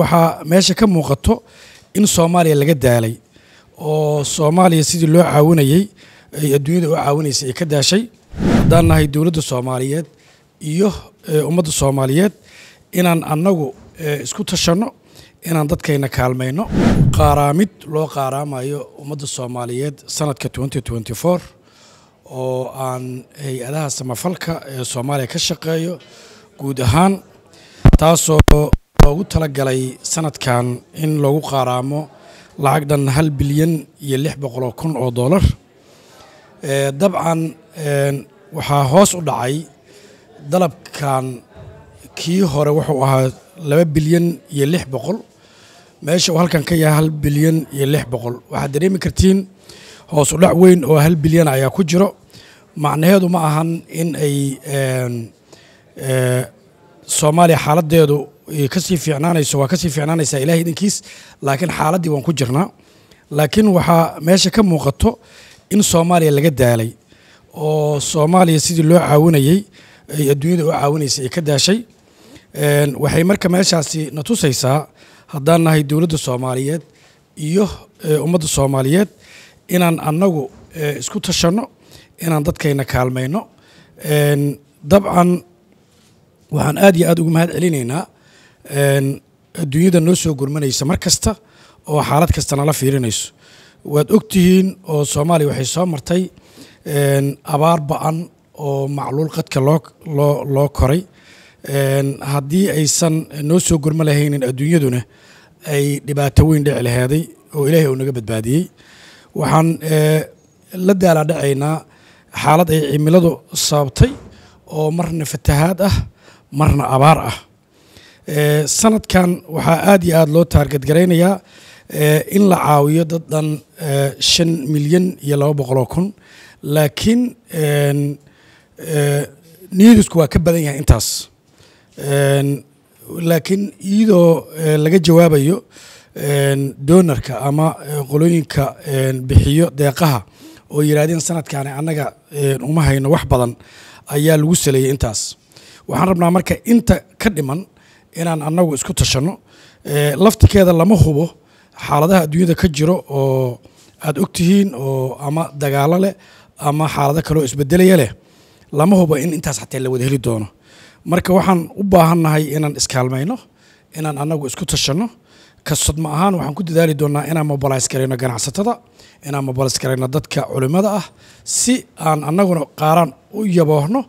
waxaa meesha ka muuqato in soomaaliya laga daalay oo soomaaliya sidii loo caawinayey ay adduunyada u caawinaysa ay ka daashay haddaan nahay dowladda soomaaliyeed iyo eh, ummadda soomaaliyeed inaan annagu eh, isku tashanno inaan dadkayna kaalmayno qaaraamid loo qaaraamayo ummadda soomaaliyeed sanadka oo aan hay-adaha eh, samafalka ee soomaaliya ka shaqeeyo guud ahaan taasoo waxaa talagalay sanadkan in lagu qaaraamo lacag dhan hal bilyan iyo lix boqoloo kun oo dollar eh, dabcan eh, waxaa hoos u dhacay dalabkan kii hore wuxuu ahaa laba bilyan iyo lix boqol meesha uu halkan ka yahay hal bilyan iyo lix boqol waxaad dareemi kartiin hoos u dhac weyn oo hal bilyan ayaa ku jiro macnaheedu ma ahan in ay eh, soomaaliya xaaladeedu kasii fiicnaanayso waa kasii fiicnaanaysaa ilahay idinkiis laakiin xaaladdii waan ku jirnaa laakiin waxaa meesha ka muuqato in soomaaliya laga daalay oo soomaaliya sidii loo caawinayey ay adduunyada u caawinaysa ay ka daashay waxay marka meeshaasi na tusaysaa haddaan nahay dowladda soomaaliyeed iyo ummadda soomaaliyeed inaan annagu isku tashanno inaan dadkayna kaalmayno dabcan waxaan aad iyo aad ugu mahad celinaynaa adduunyada noo soo gurmanaysa mar kasta oo xaalad kasta nala fiirinayso waad og tihiin oo soomaaliya waxay soo martay abaar ba-an oo macluul qadka loo loo loo koray haddii aysan noo soo gurma lahaynin adduunyaduna ay dhibaato weyn dhici laheeday oo ilaahay uu naga badbaadiyey waxaan eh, la daalaa daalaadhacaynaa xaalad ay cimiladu sababtay oo marna fatahaad ah marna abaar ah Eh, sanadkan waxaa aad iyo aada loo taarget garaynayaa eh, in la caawiyo dad dhan eh, shan milyan iyo laba boqoloo kun laakiin niidisku waa ka badan yahay intaas laakiin iyadoo laga jawaabayo doonarka ama qolooyinka bixiyo deeqaha oo yidhahdeen sanadkaani annaga uma hayno wax badan ayaa lagu saleeyay intaas waxaan rabnaa marka inta ka dhiman inaan anagu isku tashano laftikeeda lama hubo xaaladaha adduunyada ka jiro oo aad ogtihiin oo ama dagaalo leh ama xaalado kaleoo isbedelaya leh lama hubo in intaas xataa la wada heli doono marka waxaan u baahannahay inaan iskaalmayno inaan anagu isku tashano kasodma ahaan waxaan ku dadaali doonnaa inaan mobilays garayno ganacsatada inaan mobilays dadka culimada ah si aan annaguna qaaraan u yaboohno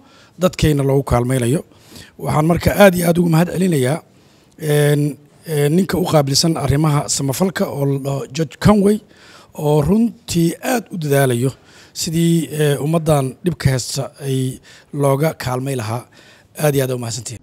dadkayna loogu kaalmaynayo waxaan marka aad iyo aad ugu mahad celinayaa ninka u qaabilsan arrimaha samafalka oo george conway oo runtii aada u dadaalayo sidii eh, ummaddan dhibka heysta ay looga kaalmay lahaa aad iyo aad umahadsantiin